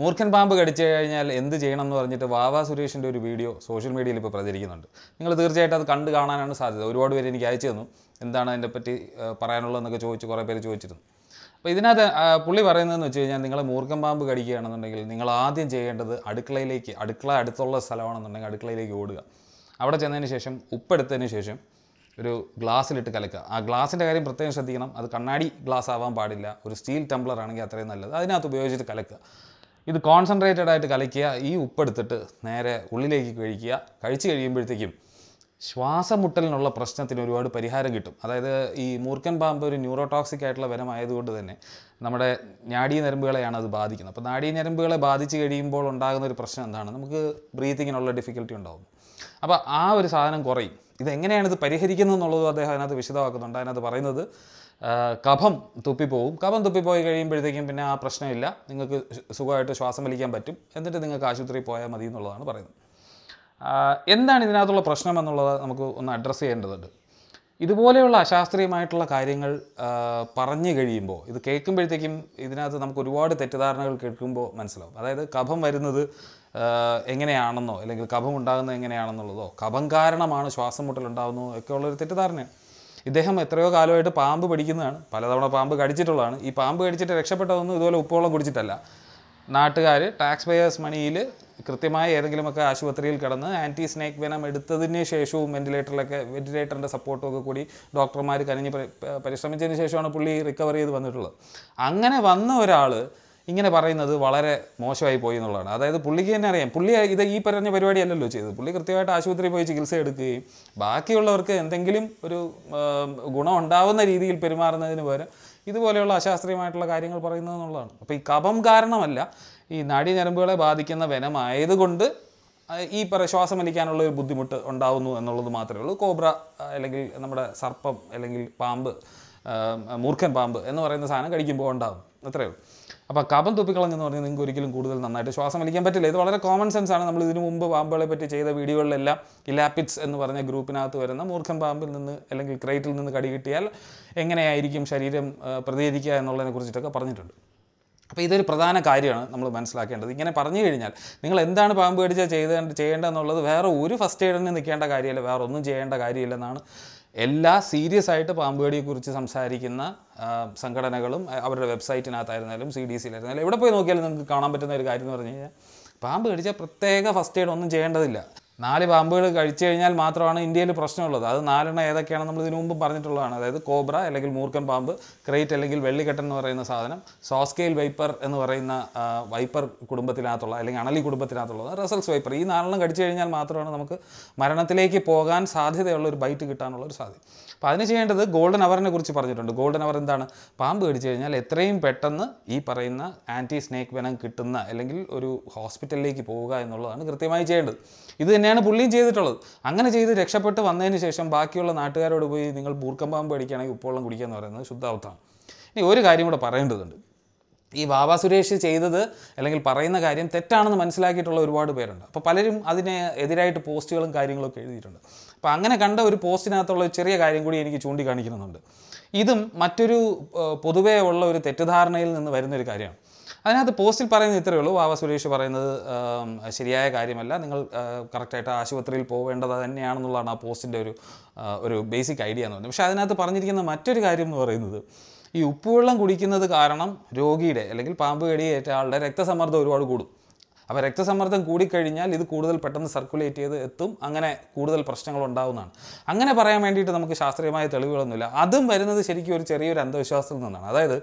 മൂർഖൻ പാമ്പ് കടിച്ചു കഴിഞ്ഞാൽ എന്ത് ചെയ്യണം എന്ന് പറഞ്ഞിട്ട് വാവ സുരേഷിൻ്റെ ഒരു വീഡിയോ സോഷ്യൽ മീഡിയയിൽ ഇപ്പോൾ പ്രചരിക്കുന്നുണ്ട് നിങ്ങൾ തീർച്ചയായിട്ടും അത് കണ്ടു കാണാനാണ് സാധ്യത ഒരുപാട് പേര് എനിക്ക് അയച്ചു തന്നു എന്താണ് പറ്റി പറയാനുള്ളതെന്നൊക്കെ ചോദിച്ചു കുറേ പേര് ചോദിച്ചിരുന്നു അപ്പോൾ ഇതിനകത്ത് പുള്ളി പറയുന്നതെന്ന് വെച്ച് കഴിഞ്ഞാൽ നിങ്ങൾ മൂർഖൻ പാമ്പ് കടിക്കുകയാണെന്നുണ്ടെങ്കിൽ നിങ്ങൾ ആദ്യം ചെയ്യേണ്ടത് അടുക്കളയിലേക്ക് അടുക്കള അടുത്തുള്ള സ്ഥലമാണെന്നുണ്ടെങ്കിൽ അടുക്കളയിലേക്ക് ഓടുക അവിടെ ചെന്നതിന് ശേഷം ഉപ്പെടുത്തതിന് ശേഷം ഒരു ഗ്ലാസ്സിലിട്ട് കലക്കുക ആ ഗ്ലാസിൻ്റെ കാര്യം പ്രത്യേകം ശ്രദ്ധിക്കണം അത് കണ്ണാടി ഗ്ലാസ് ആവാൻ പാടില്ല ഒരു സ്റ്റീൽ ടംബ്ലർ ആണെങ്കിൽ അത്രയും നല്ലത് അതിനകത്ത് ഉപയോഗിച്ചിട്ട് കലക്കുക ഇത് കോൺസെൻട്രേറ്റഡ് ആയിട്ട് കളിക്കുക ഈ ഉപ്പെടുത്തിട്ട് നേരെ ഉള്ളിലേക്ക് കഴിക്കുക കഴിച്ചു കഴിയുമ്പോഴത്തേക്കും ശ്വാസമുട്ടലിനുള്ള പ്രശ്നത്തിന് ഒരുപാട് പരിഹാരം കിട്ടും അതായത് ഈ മൂർക്കൻ പാമ്പ് ഒരു ന്യൂറോടോക്സിക് ആയിട്ടുള്ള വനമായതുകൊണ്ട് തന്നെ നമ്മുടെ നാഡീ ഞരമ്പുകളെയാണ് അത് ബാധിക്കുന്നത് അപ്പോൾ നാഡീ ഞരമ്പുകളെ ബാധിച്ച് കഴിയുമ്പോൾ ഉണ്ടാകുന്ന ഒരു പ്രശ്നം എന്താണ് നമുക്ക് ബ്രീത്തിങ്ങിനുള്ള ഡിഫിക്കൽറ്റി ഉണ്ടാകും അപ്പോൾ ആ ഒരു സാധനം കുറയും ഇതെങ്ങനെയാണ് ഇത് പരിഹരിക്കുന്നത് എന്നുള്ളതും അദ്ദേഹം അതിനകത്ത് വിശദമാക്കുന്നുണ്ട് അതിനകത്ത് പറയുന്നത് കഫം തുപ്പിപ്പോവും കഫം തുപ്പിപ്പോയി കഴിയുമ്പോഴത്തേക്കും പിന്നെ ആ പ്രശ്നമില്ല നിങ്ങൾക്ക് സുഖമായിട്ട് ശ്വാസം വലിക്കാൻ പറ്റും എന്നിട്ട് നിങ്ങൾക്ക് ആശുപത്രിയിൽ പോയാൽ മതി എന്നുള്ളതാണ് പറയുന്നത് എന്താണ് ഇതിനകത്തുള്ള പ്രശ്നം എന്നുള്ളത് നമുക്ക് ഒന്ന് അഡ്രസ്സ് ചെയ്യേണ്ടതുണ്ട് ഇതുപോലെയുള്ള അശാസ്ത്രീയമായിട്ടുള്ള കാര്യങ്ങൾ പറഞ്ഞു കഴിയുമ്പോൾ ഇത് കേൾക്കുമ്പോഴത്തേക്കും ഇതിനകത്ത് നമുക്ക് ഒരുപാട് തെറ്റിദ്ധാരണകൾ കേൾക്കുമ്പോൾ മനസ്സിലാവും അതായത് കഫം വരുന്നത് എങ്ങനെയാണെന്നോ അല്ലെങ്കിൽ കഫം ഉണ്ടാകുന്നത് എങ്ങനെയാണെന്നുള്ളതോ കഫം കാരണമാണ് ശ്വാസം മുട്ടലുണ്ടാകുന്നതോ ഒക്കെയുള്ളൊരു തെറ്റിദ്ധാരണയാണ് ഇദ്ദേഹം എത്രയോ കാലമായിട്ട് പാമ്പ് പിടിക്കുന്നതാണ് പലതവണ പാമ്പ് കടിച്ചിട്ടുള്ളതാണ് ഈ പാമ്പ് കടിച്ചിട്ട് രക്ഷപ്പെട്ടതൊന്നും ഇതുപോലെ ഉപ്പുവെള്ളം കുടിച്ചിട്ടല്ല നാട്ടുകാർ ടാക്സ് പേയേഴ്സ് മണിയിൽ കൃത്യമായ ഏതെങ്കിലുമൊക്കെ ആശുപത്രിയിൽ കിടന്ന് ആൻറ്റി സ്നേക്ക് വെനം എടുത്തതിന് ശേഷവും വെന്റിലേറ്ററിലൊക്കെ വെന്റിലേറ്ററിൻ്റെ സപ്പോർട്ടൊക്കെ കൂടി ഡോക്ടർമാർ കനിഞ്ഞ് പരിശ്രമിച്ചതിന് ശേഷമാണ് പുള്ളി റിക്കവർ ചെയ്ത് വന്നിട്ടുള്ളത് അങ്ങനെ വന്ന ഒരാൾ ഇങ്ങനെ പറയുന്നത് വളരെ മോശമായി പോയി എന്നുള്ളതാണ് അതായത് പുള്ളിക്ക് തന്നെ അറിയാം പുള്ളി ഇത് ഈ പറഞ്ഞ പരിപാടിയല്ലല്ലോ ചെയ്തത് പുള്ളി കൃത്യമായിട്ട് ആശുപത്രിയിൽ പോയി ചികിത്സ എടുക്കുകയും ബാക്കിയുള്ളവർക്ക് എന്തെങ്കിലും ഒരു ഗുണം ഉണ്ടാവുന്ന രീതിയിൽ പെരുമാറുന്നതിന് പകരം ഇതുപോലെയുള്ള അശാസ്ത്രീയമായിട്ടുള്ള കാര്യങ്ങൾ പറയുന്നത് എന്നുള്ളതാണ് അപ്പോൾ ഈ കപം കാരണമല്ല ഈ നാഡീഞരമ്പുകളെ ബാധിക്കുന്ന വനമായതുകൊണ്ട് ഈ പറ ശ്വാസം വലിക്കാനുള്ള ഒരു ബുദ്ധിമുട്ട് ഉണ്ടാവുന്നു എന്നുള്ളത് മാത്രമേ ഉള്ളൂ കോബ്ര അല്ലെങ്കിൽ നമ്മുടെ സർപ്പം അല്ലെങ്കിൽ പാമ്പ് മൂർഖൻ പാമ്പ് എന്ന് പറയുന്ന സാധനം കഴിക്കുമ്പോൾ ഉണ്ടാകും അത്രയേ ഉള്ളൂ അപ്പോൾ കപം എന്ന് പറഞ്ഞാൽ നിങ്ങൾക്ക് ഒരിക്കലും കൂടുതൽ നന്നായിട്ട് ശ്വാസം വലിക്കാൻ പറ്റില്ല ഇത് വളരെ കോമൺ സെൻസ് ആണ് നമ്മൾ ഇതിനു മുമ്പ് പാമ്പുകളെ പറ്റി ചെയ്ത വീഡിയോകളിലെല്ലാം ഇലാപ്പിറ്റ്സ് എന്ന് പറഞ്ഞ ഗ്രൂപ്പിനകത്ത് വരുന്ന മൂർഖൻ പാമ്പിൽ നിന്ന് അല്ലെങ്കിൽ ക്രൈറ്റിൽ നിന്ന് കടി കിട്ടിയാൽ എങ്ങനെയായിരിക്കും ശരീരം പ്രതികരിക്കുക എന്നുള്ളതിനെ കുറിച്ചിട്ടൊക്കെ പറഞ്ഞിട്ടുണ്ട് അപ്പോൾ ഇതൊരു പ്രധാന കാര്യമാണ് നമ്മൾ മനസ്സിലാക്കേണ്ടത് ഇങ്ങനെ പറഞ്ഞു കഴിഞ്ഞാൽ നിങ്ങൾ എന്താണ് പാമ്പ് കടിച്ചാൽ ചെയ്ത ചെയ്യേണ്ടതെന്നുള്ളത് വേറെ ഒരു ഫസ്റ്റ് എയ്ഡിന് നിൽക്കേണ്ട കാര്യമില്ല വേറെ ഒന്നും ചെയ്യേണ്ട കാര്യമില്ലെന്നാണ് എല്ലാ സീരിയസ് ആയിട്ട് കുറിച്ച് സംസാരിക്കുന്ന സംഘടനകളും അവരുടെ വെബ്സൈറ്റിനകത്തായിരുന്നാലും സി ഡി സിയിലായിരുന്നാലും എവിടെ പോയി നോക്കിയാലും നിങ്ങൾക്ക് കാണാൻ പറ്റുന്ന ഒരു കാര്യം എന്ന് പറഞ്ഞു കഴിഞ്ഞാൽ പാമ്പ് കടിച്ചാൽ പ്രത്യേക ഫസ്റ്റ് എയ്ഡ് ഒന്നും ചെയ്യേണ്ടതില്ല നാല് പാമ്പുകൾ കഴിച്ചു കഴിഞ്ഞാൽ മാത്രമാണ് ഇന്ത്യയിൽ പ്രശ്നമുള്ളത് അത് നാലെണ്ണം ഏതൊക്കെയാണ് നമ്മൾ ഇതിനു മുമ്പ് പറഞ്ഞിട്ടുള്ളതാണ് അതായത് കോബ്ര അല്ലെങ്കിൽ മൂർക്കൻ പാമ്പ് ക്രേറ്റ് അല്ലെങ്കിൽ വെള്ളിക്കെട്ടൻ എന്ന് പറയുന്ന സാധനം സോസ്കെയിൽ വൈപ്പർ എന്ന് പറയുന്ന വൈപ്പർ കുടുംബത്തിനകത്തുള്ള അല്ലെങ്കിൽ അണലി കുടുംബത്തിനകത്തുള്ളത് റസൽസ് വൈപ്പർ ഈ നാലെണ്ണം കടിച്ചു കഴിഞ്ഞാൽ മാത്രമാണ് നമുക്ക് മരണത്തിലേക്ക് പോകാൻ സാധ്യതയുള്ള ഒരു ബൈറ്റ് കിട്ടാനുള്ള ഒരു സാധ്യത അപ്പോൾ അതിന് ചെയ്യേണ്ടത് ഗോൾഡൻ അവറിനെ കുറിച്ച് പറഞ്ഞിട്ടുണ്ട് ഗോൾഡൻ അവർ എന്താണ് പാമ്പ് കടിച്ചു കഴിഞ്ഞാൽ എത്രയും പെട്ടെന്ന് ഈ പറയുന്ന ആൻറ്റി സ്നേക്ക് വെനം കിട്ടുന്ന അല്ലെങ്കിൽ ഒരു ഹോസ്പിറ്റലിലേക്ക് പോവുക എന്നുള്ളതാണ് കൃത്യമായി ചെയ്യേണ്ടത് ഇത് തന്നെയാണ് പുള്ളിയും ചെയ്തിട്ടുള്ളത് അങ്ങനെ ചെയ്ത് രക്ഷപ്പെട്ട് വന്നതിന് ശേഷം ബാക്കിയുള്ള നാട്ടുകാരോട് പോയി നിങ്ങൾ ബൂർക്കമ്പാമ്പ് അടിക്കുകയാണെങ്കിൽ ഉപ്പോളം കുടിക്കുക എന്ന് പറയുന്നത് ശുദ്ധാവത്താണ് ഇനി ഒരു കാര്യം കൂടെ പറയേണ്ടതുണ്ട് ഈ ബാബ സുരേഷ് ചെയ്തത് അല്ലെങ്കിൽ പറയുന്ന കാര്യം തെറ്റാണെന്ന് മനസ്സിലാക്കിയിട്ടുള്ള ഒരുപാട് പേരുണ്ട് അപ്പോൾ പലരും അതിന് എതിരായിട്ട് പോസ്റ്റുകളും കാര്യങ്ങളൊക്കെ എഴുതിയിട്ടുണ്ട് അപ്പോൾ അങ്ങനെ കണ്ട ഒരു പോസ്റ്റിനകത്തുള്ള ചെറിയ കാര്യം കൂടി എനിക്ക് ചൂണ്ടിക്കാണിക്കുന്നുണ്ട് ഇതും മറ്റൊരു പൊതുവേ ഉള്ള ഒരു തെറ്റിദ്ധാരണയിൽ നിന്ന് വരുന്നൊരു കാര്യമാണ് അതിനകത്ത് പോസ്റ്റിൽ പറയുന്നത് ഇത്രയേ ഉള്ളൂ വാവ സുരേഷ് പറയുന്നത് ശരിയായ കാര്യമല്ല നിങ്ങൾ കറക്റ്റായിട്ട് ആശുപത്രിയിൽ പോവേണ്ടത് തന്നെയാണെന്നുള്ളതാണ് ആ പോസ്റ്റിൻ്റെ ഒരു ഒരു ബേസിക് ഐഡിയ എന്ന് പറയുന്നത് പക്ഷേ അതിനകത്ത് പറഞ്ഞിരിക്കുന്ന മറ്റൊരു കാര്യം എന്ന് പറയുന്നത് ഈ ഉപ്പുവെള്ളം കുടിക്കുന്നത് കാരണം രോഗിയുടെ അല്ലെങ്കിൽ പാമ്പ് കടിയേറ്റ ആളുടെ രക്തസമ്മർദ്ദം ഒരുപാട് കൂടും അപ്പോൾ രക്തസമ്മർദ്ദം കൂടിക്കഴിഞ്ഞാൽ ഇത് കൂടുതൽ പെട്ടെന്ന് സർക്കുലേറ്റ് ചെയ്ത് എത്തും അങ്ങനെ കൂടുതൽ പ്രശ്നങ്ങൾ ഉണ്ടാവുന്നതാണ് അങ്ങനെ പറയാൻ വേണ്ടിയിട്ട് നമുക്ക് ശാസ്ത്രീയമായ തെളിവുകളൊന്നുമില്ല അതും വരുന്നത് ശരിക്കും ഒരു ചെറിയൊരു അന്ധവിശ്വാസത്തിൽ നിന്നാണ് അതായത്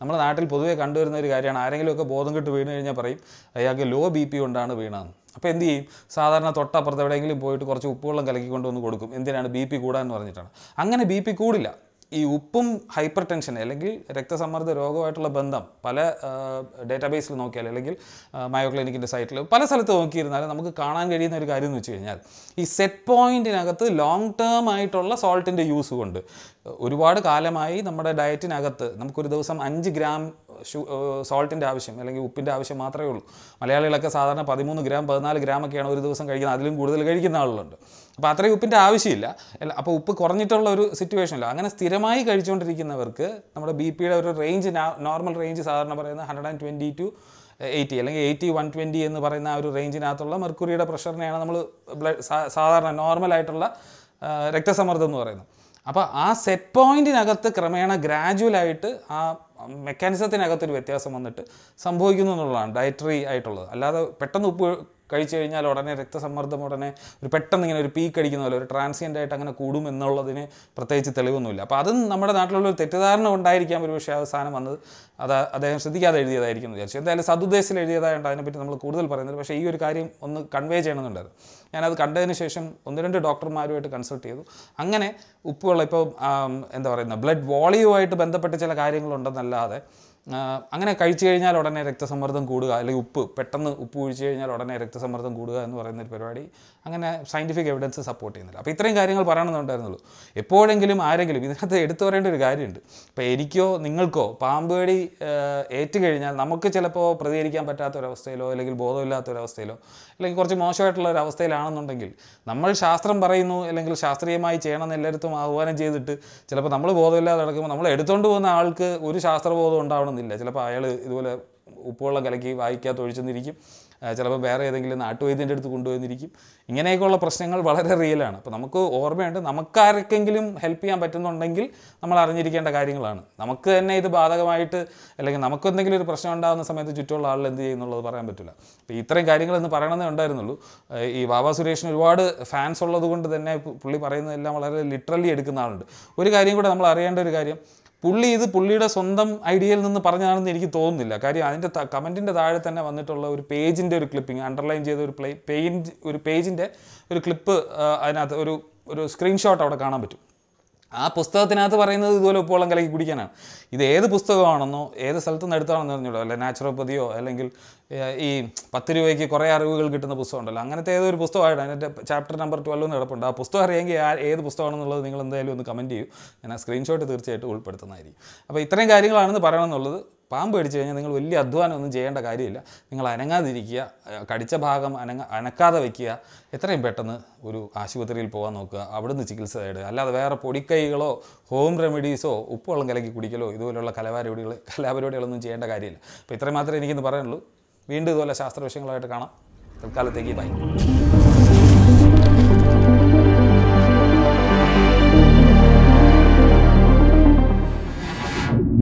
നമ്മുടെ നാട്ടിൽ പൊതുവെ കണ്ടുവരുന്ന ഒരു കാര്യമാണ് ആരെങ്കിലുമൊക്കെ ബോധം കെട്ട് വീണ് കഴിഞ്ഞാൽ പറയും അയാൾക്ക് ലോ ബി പി കൊണ്ടാണ് വീണതെന്ന് അപ്പോൾ എന്ത് ചെയ്യും സാധാരണ തൊട്ടപ്പുറത്ത് എവിടെയെങ്കിലും പോയിട്ട് കുറച്ച് ഉപ്പുവെള്ളം കലക്കി കൊണ്ടുവന്ന് കൊടുക്കും എന്തിനാണ് ബി പി കൂടാന്ന് പറഞ്ഞിട്ടാണ് അങ്ങനെ ബി പി കൂടില്ല ഈ ഉപ്പും ഹൈപ്പർ ടെൻഷൻ അല്ലെങ്കിൽ രക്തസമ്മർദ്ദ രോഗമായിട്ടുള്ള ബന്ധം പല ഡേറ്റാബേസിൽ നോക്കിയാൽ അല്ലെങ്കിൽ മയോ ക്ലിനിക്കിൻ്റെ സൈറ്റിൽ പല സ്ഥലത്ത് നോക്കിയിരുന്നാലും നമുക്ക് കാണാൻ കഴിയുന്ന ഒരു കാര്യം എന്ന് വെച്ച് കഴിഞ്ഞാൽ ഈ സെറ്റ് പോയിൻറ്റിനകത്ത് ലോങ് ടേം ആയിട്ടുള്ള സോൾട്ടിൻ്റെ യൂസ് കൊണ്ട് ഒരുപാട് കാലമായി നമ്മുടെ ഡയറ്റിനകത്ത് നമുക്കൊരു ദിവസം അഞ്ച് ഗ്രാം സോൾട്ടിൻ്റെ ആവശ്യം അല്ലെങ്കിൽ ഉപ്പിൻ്റെ ആവശ്യം മാത്രമേ ഉള്ളൂ മലയാളികളൊക്കെ സാധാരണ പതിമൂന്ന് ഗ്രാം പതിനാല് ഗ്രാം ഒക്കെയാണ് ഒരു ദിവസം കഴിക്കുന്നത് അതിലും കൂടുതൽ കഴിക്കുന്ന ആളുകളുണ്ട് അപ്പോൾ അത്രയും ഉപ്പിൻ്റെ ആവശ്യമില്ല അപ്പോൾ ഉപ്പ് കുറഞ്ഞിട്ടുള്ള ഒരു സിറ്റുവേഷനല്ല അങ്ങനെ സ്ഥിരമായി കഴിച്ചുകൊണ്ടിരിക്കുന്നവർക്ക് നമ്മുടെ ബി പിയുടെ ഒരു റേഞ്ച് നോർമൽ റേഞ്ച് സാധാരണ പറയുന്നത് hundred and twenty two eighty അല്ലെങ്കിൽ എയ്റ്റി വൺ ട്വൻറ്റി എന്ന് പറയുന്ന ആ ഒരു റേഞ്ചിനകത്തുള്ള മെർക്കുറിയുടെ പ്രഷറിനെയാണ് നമ്മൾ ബ്ലഡ് സാധാരണ നോർമലായിട്ടുള്ള രക്തസമ്മർദ്ദം എന്ന് പറയുന്നത് അപ്പോൾ ആ സെറ്റ് പോയിൻറ്റിനകത്ത് ക്രമേണ ഗ്രാജുവലായിട്ട് ആ മെക്കാനിസത്തിനകത്തൊരു വ്യത്യാസം വന്നിട്ട് സംഭവിക്കുന്നു എന്നുള്ളതാണ് ഡയറ്ററി ആയിട്ടുള്ളത് അല്ലാതെ പെട്ടെന്ന് ഉപ്പ് കഴിച്ചു കഴിഞ്ഞാൽ ഉടനെ രക്തസമ്മർദ്ദം ഉടനെ ഒരു പെട്ടെന്ന് ഇങ്ങനെ ഒരു പീക്ക് അടിക്കുന്ന പോലെ ഒരു ട്രാൻസിയൻ്റ് ആയിട്ട് അങ്ങനെ കൂടും എന്നുള്ളതിന് പ്രത്യേകിച്ച് തെളിവൊന്നുമില്ല അപ്പോൾ അതും നമ്മുടെ നാട്ടിലുള്ള ഒരു തെറ്റിദ്ധാരണ ഉണ്ടായിരിക്കാം ഒരു പക്ഷേ അവസാനം വന്നത് അത് അദ്ദേഹം ശ്രദ്ധിക്കാതെ എഴുതിയതായിരിക്കും എന്ന് വിചാരിച്ചു എന്തായാലും സദുദ്ദേശത്തിൽ എഴുതിയതായതുകൊണ്ട് അതിനെപ്പറ്റി നമ്മൾ കൂടുതൽ പറയുന്നത് പക്ഷേ ഈ ഒരു കാര്യം ഒന്ന് കൺവേ ചെയ്യണമെന്നുണ്ടായിരുന്നു ഞാനത് കണ്ടതിന് ശേഷം ഒന്ന് രണ്ട് ഡോക്ടർമാരുമായിട്ട് കൺസൾട്ട് ചെയ്തു അങ്ങനെ ഉപ്പുവെള്ളം ഇപ്പോൾ എന്താ പറയുന്നത് ബ്ലഡ് വോളിയുമായിട്ട് ബന്ധപ്പെട്ട ചില കാര്യങ്ങളുണ്ടെന്നല്ലാതെ അങ്ങനെ കഴിച്ചു കഴിഞ്ഞാൽ ഉടനെ രക്തസമ്മർദ്ദം കൂടുക അല്ലെങ്കിൽ ഉപ്പ് പെട്ടെന്ന് ഉപ്പ് ഒഴിച്ചു കഴിഞ്ഞാൽ ഉടനെ രക്തസമ്മർദ്ദം കൂടുക എന്ന് പറയുന്ന ഒരു പരിപാടി അങ്ങനെ സയൻറ്റിഫിക് എവിഡൻസ് സപ്പോർട്ട് ചെയ്യുന്നില്ല അപ്പോൾ ഇത്രയും കാര്യങ്ങൾ പറയണമെന്നുണ്ടായിരുന്നുള്ളൂ എപ്പോഴെങ്കിലും ആരെങ്കിലും ഇതിനകത്ത് എടുത്തു പറയേണ്ട ഒരു കാര്യമുണ്ട് ഇപ്പോൾ എനിക്കോ നിങ്ങൾക്കോ പാമ്പേടി ഏറ്റു കഴിഞ്ഞാൽ നമുക്ക് ചിലപ്പോൾ പ്രതികരിക്കാൻ പറ്റാത്ത ഒരവസ്ഥയിലോ അല്ലെങ്കിൽ ബോധമില്ലാത്ത ഒരവസ്ഥയിലോ അല്ലെങ്കിൽ കുറച്ച് മോശമായിട്ടുള്ള ഒരു അവസ്ഥയിലാണെന്നുണ്ടെങ്കിൽ നമ്മൾ ശാസ്ത്രം പറയുന്നു അല്ലെങ്കിൽ ശാസ്ത്രീയമായി ചെയ്യണമെന്ന് എല്ലായിടത്തും ആഹ്വാനം ചെയ്തിട്ട് ചിലപ്പോൾ നമ്മൾ ബോധമില്ലാതെ നടക്കുമ്പോൾ നമ്മൾ എടുത്തുകൊണ്ട് പോകുന്ന ആൾക്ക് ഒരു ശാസ്ത്രബോധം ഉണ്ടാവണം വന്നില്ല ചിലപ്പോൾ അയാൾ ഇതുപോലെ ഉപ്പുവെള്ളം കലക്കി വായിക്കാത്ത ഒഴിച്ചെന്നിരിക്കും ചിലപ്പോൾ വേറെ ഏതെങ്കിലും നാട്ടുവൈദ്യൻ്റെ അടുത്ത് കൊണ്ടുവന്നിരിക്കും ഇങ്ങനെയൊക്കെയുള്ള പ്രശ്നങ്ങൾ വളരെ റിയലാണ് അപ്പോൾ നമുക്ക് ഓർമ്മയുണ്ട് നമുക്കാർക്കെങ്കിലും ഹെൽപ്പ് ചെയ്യാൻ പറ്റുന്നുണ്ടെങ്കിൽ നമ്മൾ അറിഞ്ഞിരിക്കേണ്ട കാര്യങ്ങളാണ് നമുക്ക് തന്നെ ഇത് ബാധകമായിട്ട് അല്ലെങ്കിൽ നമുക്കെന്തെങ്കിലും ഒരു പ്രശ്നം ഉണ്ടാകുന്ന സമയത്ത് ചുറ്റുമുള്ള ആളിൽ എന്ത് ചെയ്യുന്നുള്ളത് പറയാൻ പറ്റില്ല അപ്പോൾ ഇത്രയും കാര്യങ്ങളെന്ന് പറയണമെന്നേ ഉണ്ടായിരുന്നുള്ളൂ ഈ ബാബാ സുരേഷിന് ഒരുപാട് ഫാൻസ് ഉള്ളത് കൊണ്ട് തന്നെ പുള്ളി പറയുന്നതെല്ലാം വളരെ ലിറ്ററലി എടുക്കുന്ന ആളുണ്ട് ഒരു കാര്യം കൂടെ നമ്മൾ അറിയേണ്ട ഒരു കാര്യം പുള്ളി ഇത് പുള്ളിയുടെ സ്വന്തം ഐഡിയയിൽ നിന്ന് പറഞ്ഞതാണെന്ന് എനിക്ക് തോന്നുന്നില്ല കാര്യം അതിൻ്റെ കമൻറ്റിൻ്റെ താഴെ തന്നെ വന്നിട്ടുള്ള ഒരു പേജിൻ്റെ ഒരു ക്ലിപ്പിംഗ് അണ്ടർലൈൻ ചെയ്ത ഒരു പ്ലേ പേജ് ഒരു പേജിൻ്റെ ഒരു ക്ലിപ്പ് അതിനകത്ത് ഒരു ഒരു സ്ക്രീൻഷോട്ട് അവിടെ കാണാൻ പറ്റും ആ പുസ്തകത്തിനകത്ത് പറയുന്നത് ഇതുപോലെ ഉപ്പുവെള്ളം കലക്കി കുടിക്കാനാണ് ഇത് ഏത് പുസ്തകമാണെന്നോ ഏത് സ്ഥലത്ത് നിന്ന് എടുത്താണെന്ന് പറഞ്ഞോളൂ അല്ലെ നാച്ചുറോപ്പതിയോ അല്ലെങ്കിൽ ഈ പത്ത് രൂപയ്ക്ക് കുറേ അറിവുകൾ കിട്ടുന്ന പുസ്തകം ഉണ്ടല്ലോ അങ്ങനത്തെ ഏതൊരു പുസ്തകമായിട്ട് അതിൻ്റെ ചാപ്റ്റർ നമ്പർ ട്വൽവ് എന്ന് ആ പുസ്തകം അറിയാമെങ്കിൽ ഏത് പുസ്തകമാണെന്നുള്ളത് നിങ്ങൾ എന്തായാലും ഒന്ന് കമൻറ്റ് ചെയ്യൂ ഞാൻ ആ സ്ക്രീൻഷോട്ട് തീർച്ചയായിട്ടും ഉൾപ്പെടുത്തുന്നതായിരിക്കും അപ്പോൾ ഇത്രയും കാര്യങ്ങളാണെന്ന് പറയണമെന്നുള്ളത് പാമ്പ് കടിച്ചു കഴിഞ്ഞാൽ നിങ്ങൾ വലിയ അധ്വാനമൊന്നും ചെയ്യേണ്ട കാര്യമില്ല നിങ്ങൾ അനങ്ങാതിരിക്കുക കടിച്ച ഭാഗം അനങ്ങ അനക്കാതെ വയ്ക്കുക എത്രയും പെട്ടെന്ന് ഒരു ആശുപത്രിയിൽ പോകാൻ നോക്കുക അവിടുന്ന് ചികിത്സ തേടുക അല്ലാതെ വേറെ പൊടിക്കൈകളോ ഹോം റെമഡീസോ ഉപ്പുവെള്ളം കലക്കി കുടിക്കലോ ഇതുപോലുള്ള കലാപരിപാടികൾ കലാപരിപാടികളൊന്നും ചെയ്യേണ്ട കാര്യമില്ല അപ്പോൾ ഇത്രയും മാത്രമേ എനിക്കിന്ന് പറയാനുള്ളൂ വീണ്ടും ഇതുപോലെ ശാസ്ത്ര വിഷയങ്ങളായിട്ട് കാണാം തൽക്കാലത്തേക്ക് ബൈ